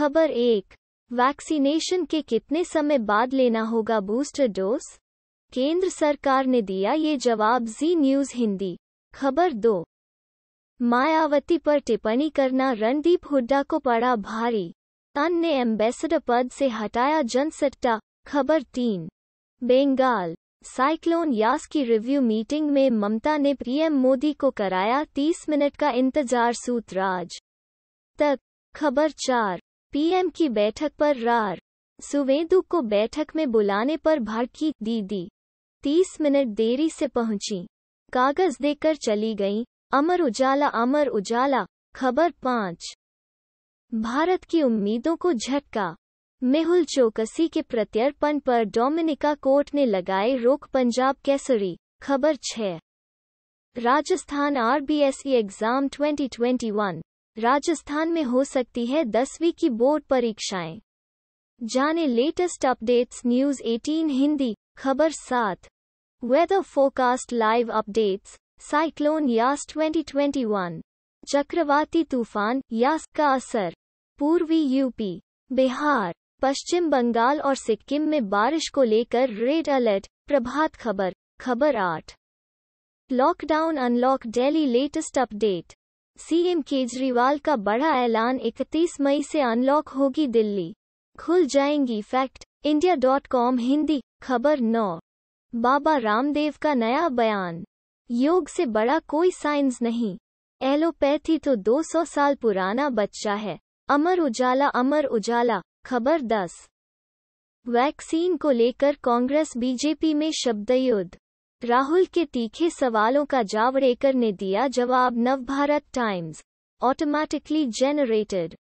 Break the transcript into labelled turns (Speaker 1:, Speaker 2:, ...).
Speaker 1: खबर एक वैक्सीनेशन के कितने समय बाद लेना होगा बूस्टर डोज केंद्र सरकार ने दिया ये जवाब जी न्यूज हिंदी खबर दो मायावती पर टिप्पणी करना रणदीप हुड्डा को पड़ा भारी तन ने एम्बेसडर पद से हटाया जनसट्टा खबर तीन बेंगाल साइक्लोन यास की रिव्यू मीटिंग में ममता ने पीएम मोदी को कराया 30 मिनट का इंतजार सूत्राज तक खबर चार पीएम की बैठक पर रार सुवेदु को बैठक में बुलाने पर भड़की दीदी तीस मिनट देरी से पहुंची कागज देकर चली गई अमर उजाला अमर उजाला खबर पांच भारत की उम्मीदों को झटका मेहुल चौकसी के प्रत्यर्पण पर डोमिनिका कोर्ट ने लगाए रोक पंजाब कैसरी खबर छः राजस्थान आरबीएसई एग्जाम 2021 राजस्थान में हो सकती है दसवीं की बोर्ड परीक्षाएं जाने लेटेस्ट अपडेट्स न्यूज 18 हिंदी खबर सात weather forecast live updates cyclone Yaas 2021 चक्रवाती तूफान यास का असर पूर्वी यूपी बिहार पश्चिम बंगाल और सिक्किम में बारिश को लेकर रेड अलर्ट प्रभात खबर खबर आठ lockdown unlock daily latest update CM Kejriwal का बड़ा ऐलान 31 मई से अनलॉक होगी दिल्ली खुल जाएंगी fact India dot com Hindi खबर नौ बाबा रामदेव का नया बयान योग से बड़ा कोई साइंस नहीं एलोपैथी तो 200 साल पुराना बच्चा है अमर उजाला अमर उजाला खबर 10 वैक्सीन को लेकर कांग्रेस बीजेपी में शब्दयुद्ध राहुल के तीखे सवालों का जावड़ेकर ने दिया जवाब नवभारत टाइम्स ऑटोमैटिकली जेनरेटेड